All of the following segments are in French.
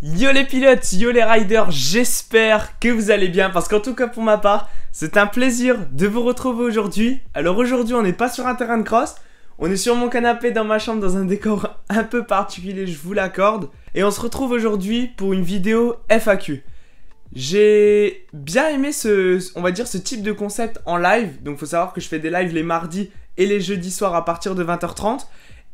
Yo les pilotes, yo les riders, j'espère que vous allez bien parce qu'en tout cas pour ma part, c'est un plaisir de vous retrouver aujourd'hui. Alors aujourd'hui, on n'est pas sur un terrain de cross, on est sur mon canapé dans ma chambre dans un décor un peu particulier, je vous l'accorde, et on se retrouve aujourd'hui pour une vidéo FAQ. J'ai bien aimé ce on va dire ce type de concept en live, donc faut savoir que je fais des lives les mardis et les jeudis soirs à partir de 20h30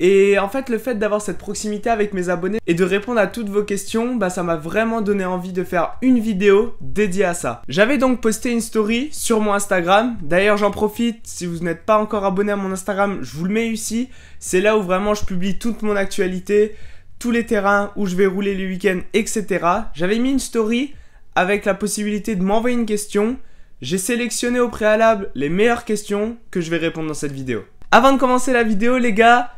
et en fait, le fait d'avoir cette proximité avec mes abonnés et de répondre à toutes vos questions, bah ça m'a vraiment donné envie de faire une vidéo dédiée à ça. J'avais donc posté une story sur mon Instagram. D'ailleurs, j'en profite, si vous n'êtes pas encore abonné à mon Instagram, je vous le mets ici. C'est là où vraiment je publie toute mon actualité, tous les terrains où je vais rouler les week-ends, etc. J'avais mis une story avec la possibilité de m'envoyer une question. J'ai sélectionné au préalable les meilleures questions que je vais répondre dans cette vidéo. Avant de commencer la vidéo, les gars,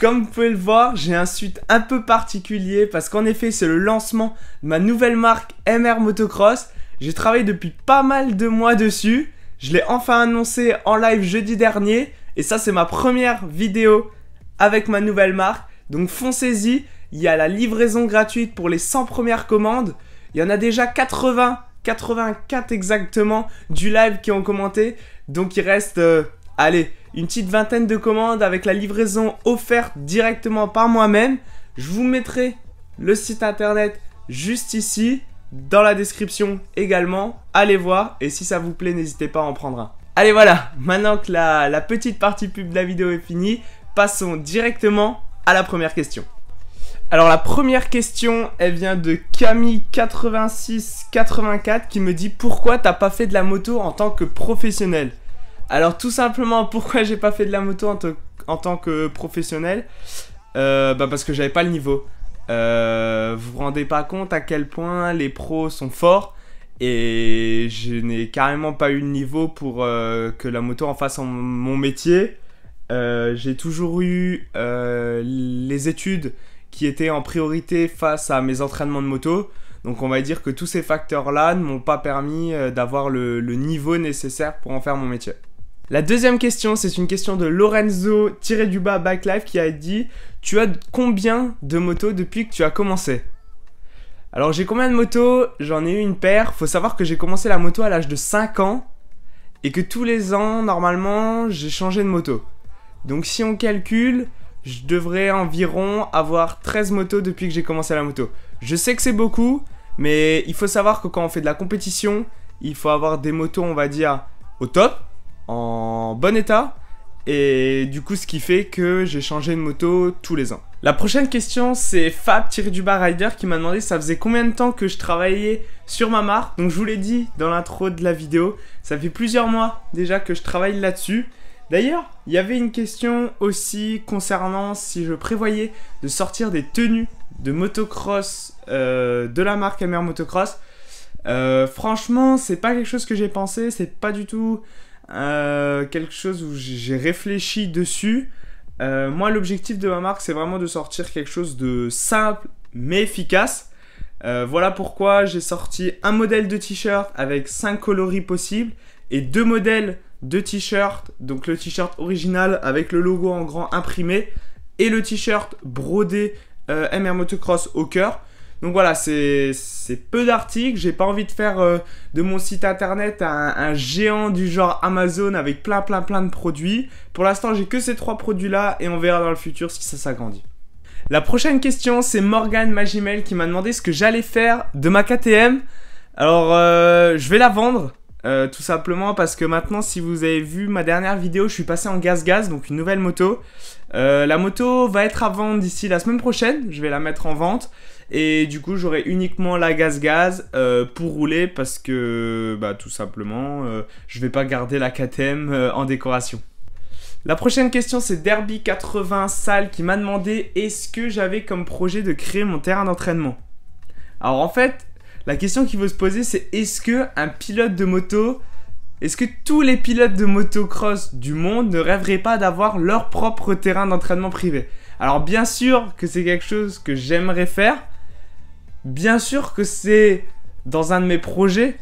comme vous pouvez le voir, j'ai un suite un peu particulier parce qu'en effet, c'est le lancement de ma nouvelle marque MR Motocross. J'ai travaillé depuis pas mal de mois dessus. Je l'ai enfin annoncé en live jeudi dernier. Et ça, c'est ma première vidéo avec ma nouvelle marque. Donc foncez-y. Il y a la livraison gratuite pour les 100 premières commandes. Il y en a déjà 80, 84 exactement du live qui ont commenté. Donc il reste... Euh, allez, une petite vingtaine de commandes avec la livraison offerte directement par moi-même. Je vous mettrai le site internet juste ici, dans la description également. Allez voir et si ça vous plaît, n'hésitez pas à en prendre un. Allez voilà, maintenant que la, petite partie pub de la vidéo est finie, passons directement à la première question. Alors la première question, elle vient de Camille8684 qui me dit pourquoi t'as pas fait de la moto en tant que professionnel alors tout simplement, pourquoi j'ai pas fait de la moto en, tant que professionnel euh, bah, Parce que j'avais pas le niveau. Euh, vous vous rendez pas compte à quel point les pros sont forts et je n'ai carrément pas eu le niveau pour euh, que la moto en fasse mon métier. j'ai toujours eu les études qui étaient en priorité face à mes entraînements de moto. Donc on va dire que tous ces facteurs-là ne m'ont pas permis d'avoir le niveau nécessaire pour en faire mon métier. La deuxième question, c'est une question de Lorenzo tiré du bas Backlife qui a dit Tu as combien de motos depuis que tu as commencé Alors j'ai combien de motos J'en ai eu une paire. Faut savoir que j'ai commencé la moto à l'âge de 5 ans et que tous les ans, normalement, j'ai changé de moto. Donc si on calcule, je devrais environ avoir 13 motos depuis que j'ai commencé la moto. Je sais que c'est beaucoup, mais il faut savoir que quand on fait de la compétition, il faut avoir des motos, on va dire, au top en bon état. Et du coup, ce qui fait que j'ai changé de moto tous les ans. La prochaine question, c'est Fab du bar Rider qui m'a demandé ça faisait combien de temps que je travaillais sur ma marque. Donc je vous l'ai dit dans l'intro de la vidéo, ça fait plusieurs mois déjà que je travaille là-dessus. D'ailleurs, il y avait une question aussi concernant si je prévoyais de sortir des tenues de motocross euh, de la marque MR Motocross. Euh, franchement, c'est pas quelque chose que j'ai pensé, c'est pas du tout euh, quelque chose où j'ai réfléchi dessus. Euh, moi, l'objectif de ma marque, c'est vraiment de sortir quelque chose de simple mais efficace. Euh, voilà pourquoi j'ai sorti un modèle de t-shirt avec 5 coloris possibles et deux modèles de t-shirt. Donc le t-shirt original avec le logo en grand imprimé et le t-shirt brodé MR Motocross au cœur. Donc voilà, c'est peu d'articles. J'ai pas envie de faire euh, de mon site internet un, géant du genre Amazon avec plein plein plein de produits. Pour l'instant, j'ai que ces trois produits-là et on verra dans le futur si ça s'agrandit. La prochaine question, c'est Morgane Magimel qui m'a demandé ce que j'allais faire de ma KTM. Alors, euh, je vais la vendre. Euh, tout simplement parce que maintenant, si vous avez vu ma dernière vidéo, je suis passé en gaz-gaz, donc une nouvelle moto. Euh, la moto va être à vendre d'ici la semaine prochaine, je vais la mettre en vente. Et du coup, j'aurai uniquement la gaz-gaz euh, pour rouler parce que, bah, tout simplement, je vais pas garder la KTM en décoration. La prochaine question, c'est Derby80 Salle qui m'a demandé est-ce que j'avais comme projet de créer mon terrain d'entraînement. Alors en fait, la question qu'il faut se poser, c'est est-ce que un pilote de moto, est-ce que tous les pilotes de motocross du monde ne rêveraient pas d'avoir leur propre terrain d'entraînement privé Alors bien sûr que c'est quelque chose que j'aimerais faire, bien sûr que c'est dans un de mes projets,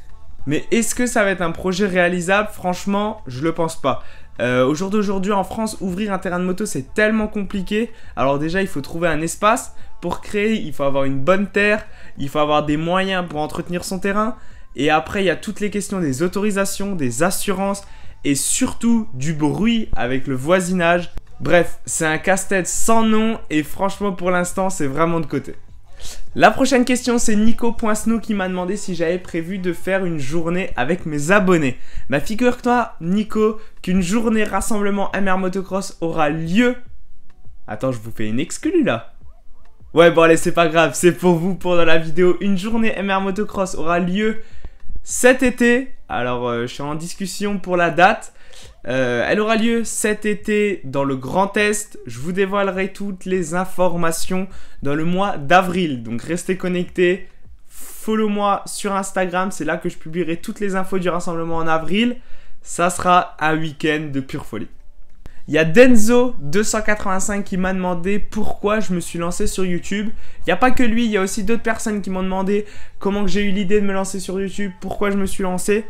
mais est-ce que ça va être un projet réalisable Franchement, je le pense pas. Euh, au jour d'aujourd'hui en France, ouvrir un terrain de moto c'est tellement compliqué. Alors déjà il faut trouver un espace pour créer, il faut avoir une bonne terre, il faut avoir des moyens pour entretenir son terrain. Et après il y a toutes les questions des autorisations, des assurances et surtout du bruit avec le voisinage. Bref, c'est un casse-tête sans nom et franchement pour l'instant c'est vraiment de côté. La prochaine question, c'est Nico.sno qui m'a demandé si j'avais prévu de faire une journée avec mes abonnés. Bah figure-toi, Nico, qu'une journée rassemblement MR Motocross aura lieu. Attends, je vous fais une exclu là. Ouais, bon allez, c'est pas grave, c'est pour vous, pour dans la vidéo. Une journée MR Motocross aura lieu cet été. Alors, euh, je suis en discussion pour la date. Euh, elle aura lieu cet été dans le Grand Est. Je vous dévoilerai toutes les informations dans le mois d'avril. Donc restez connectés. Follow-moi sur Instagram. C'est là que je publierai toutes les infos du rassemblement en avril. Ça sera un week-end de pure folie. Il y a Denzo285 qui m'a demandé pourquoi je me suis lancé sur YouTube. Il n'y a pas que lui, il y a aussi d'autres personnes qui m'ont demandé comment j'ai eu l'idée de me lancer sur YouTube, pourquoi je me suis lancé.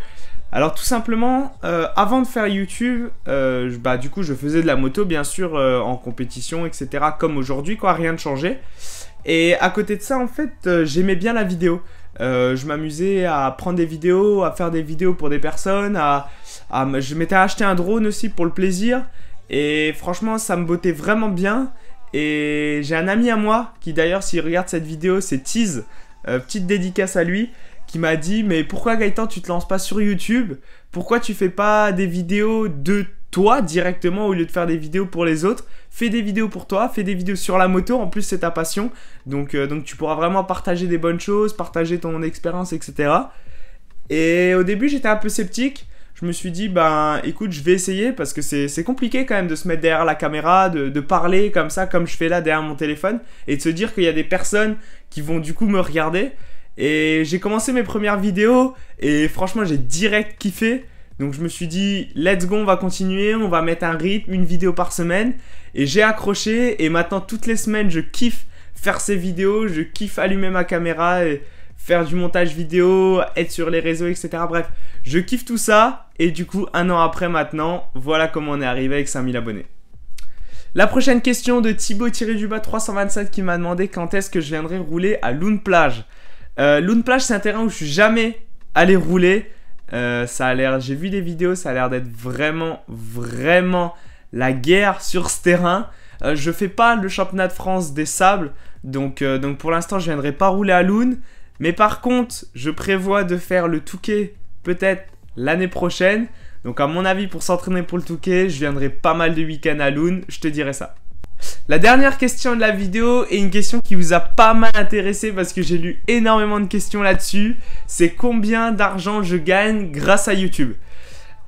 Alors tout simplement, euh, avant de faire YouTube, euh, bah, du coup je faisais de la moto bien sûr euh, en compétition, etc. Comme aujourd'hui, quoi, rien de changé. Et à côté de ça, en fait, j'aimais bien la vidéo. je m'amusais à prendre des vidéos, à faire des vidéos pour des personnes, à, je m'étais acheté un drone aussi pour le plaisir. Et franchement, ça me bottait vraiment bien. Et j'ai un ami à moi qui d'ailleurs, s'il regarde cette vidéo, c'est Tease. petite dédicace à lui qui m'a dit mais pourquoi Gaëtan tu te lances pas sur YouTube Pourquoi tu fais pas des vidéos de toi directement au lieu de faire des vidéos pour les autres Fais des vidéos pour toi, fais des vidéos sur la moto, en plus c'est ta passion, donc, euh, donc tu pourras vraiment partager des bonnes choses, partager ton expérience, etc. Et au début j'étais un peu sceptique, je me suis dit ben écoute je vais essayer parce que c'est compliqué quand même de se mettre derrière la caméra, de, de parler comme ça comme je fais là derrière mon téléphone et de se dire qu'il y a des personnes qui vont du coup me regarder. Et j'ai commencé mes premières vidéos et franchement j'ai direct kiffé. Donc je me suis dit, let's go, on va continuer, on va mettre un rythme, une vidéo par semaine. Et j'ai accroché et maintenant toutes les semaines je kiffe faire ces vidéos, je kiffe allumer ma caméra et faire du montage vidéo, être sur les réseaux, etc. Bref, je kiffe tout ça et du coup un an après maintenant, voilà comment on est arrivé avec 5000 abonnés. La prochaine question de Thibaut-du-bas 327 qui m'a demandé quand est-ce que je viendrai rouler à Lune Plage. Euh, Lune Plage, c'est un terrain où je suis jamais allé rouler. Euh, ça a l'air, j'ai vu des vidéos, ça a l'air d'être vraiment, vraiment la guerre sur ce terrain. Euh, je fais pas le championnat de France des sables, donc, donc pour l'instant je viendrai pas rouler à Loon. Mais par contre, je prévois de faire le Touquet peut-être l'année prochaine. Donc à mon avis, pour s'entraîner pour le Touquet, je viendrai pas mal de week-ends à Loon, je te dirai ça. La dernière question de la vidéo est une question qui vous a pas mal intéressé parce que j'ai lu énormément de questions là-dessus. C'est combien d'argent je gagne grâce à YouTube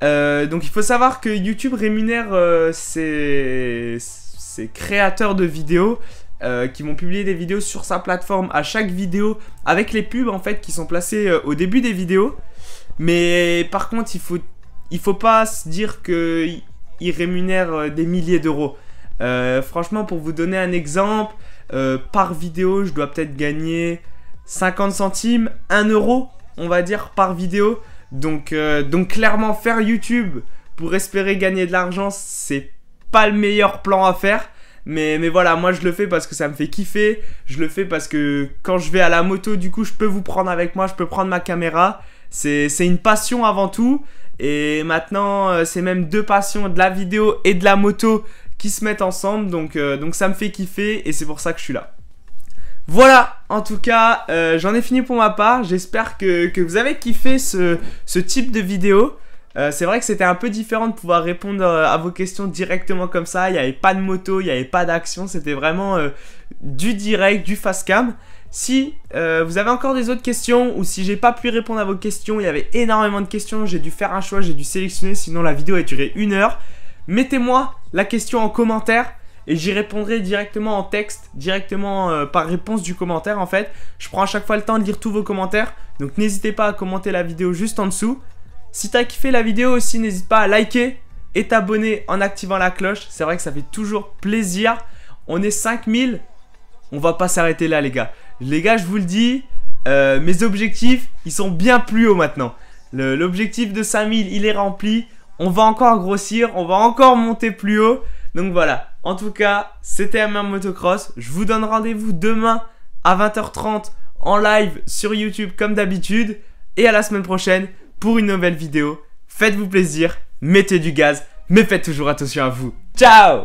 euh, donc il faut savoir que YouTube rémunère euh, ses... créateurs de vidéos euh, qui vont publier des vidéos sur sa plateforme à chaque vidéo avec les pubs en fait qui sont placées au début des vidéos. Mais par contre il faut, il faut pas se dire qu'ils rémunèrent des milliers d'euros. Euh, franchement, pour vous donner un exemple, euh, par vidéo, je dois peut-être gagner 50 centimes, 1 euro, on va dire, par vidéo. Donc, euh, donc clairement, faire YouTube pour espérer gagner de l'argent, c'est pas le meilleur plan à faire. Mais, mais, voilà, moi je le fais parce que ça me fait kiffer. Je le fais parce que quand je vais à la moto, du coup, je peux vous prendre avec moi, je peux prendre ma caméra. C'est une passion avant tout. Et maintenant, c'est même deux passions, de la vidéo et de la moto, qui se mettent ensemble. Donc, euh, donc ça me fait kiffer et c'est pour ça que je suis là. Voilà, en tout cas, euh, j'en ai fini pour ma part. J'espère que, vous avez kiffé ce, type de vidéo. Euh, c'est vrai que c'était un peu différent de pouvoir répondre à vos questions directement comme ça. Il n'y avait pas de moto, il n'y avait pas d'action. C'était vraiment du direct, du fast cam. Si vous avez encore des autres questions ou si j'ai pas pu répondre à vos questions, il y avait énormément de questions. J'ai dû faire un choix, j'ai dû sélectionner. Sinon, la vidéo a duré une heure. Mettez-moi la question en commentaire et j'y répondrai directement en texte, directement euh, par réponse du commentaire en fait. Je prends à chaque fois le temps de lire tous vos commentaires, donc n'hésitez pas à commenter la vidéo juste en dessous. Si t'as kiffé la vidéo aussi, n'hésite pas à liker et t'abonner en activant la cloche. C'est vrai que ça fait toujours plaisir. On est 5000, on va pas s'arrêter là les gars. Les gars, je vous le dis, euh, mes objectifs, ils sont bien plus hauts maintenant. L'objectif de 5000, il est rempli on va encore grossir, on va encore monter plus haut. Donc voilà, en tout cas, c'était MM Motocross. Je vous donne rendez-vous demain à 20h30 en live sur YouTube comme d'habitude. Et à la semaine prochaine pour une nouvelle vidéo. Faites-vous plaisir, mettez du gaz, mais faites toujours attention à vous. Ciao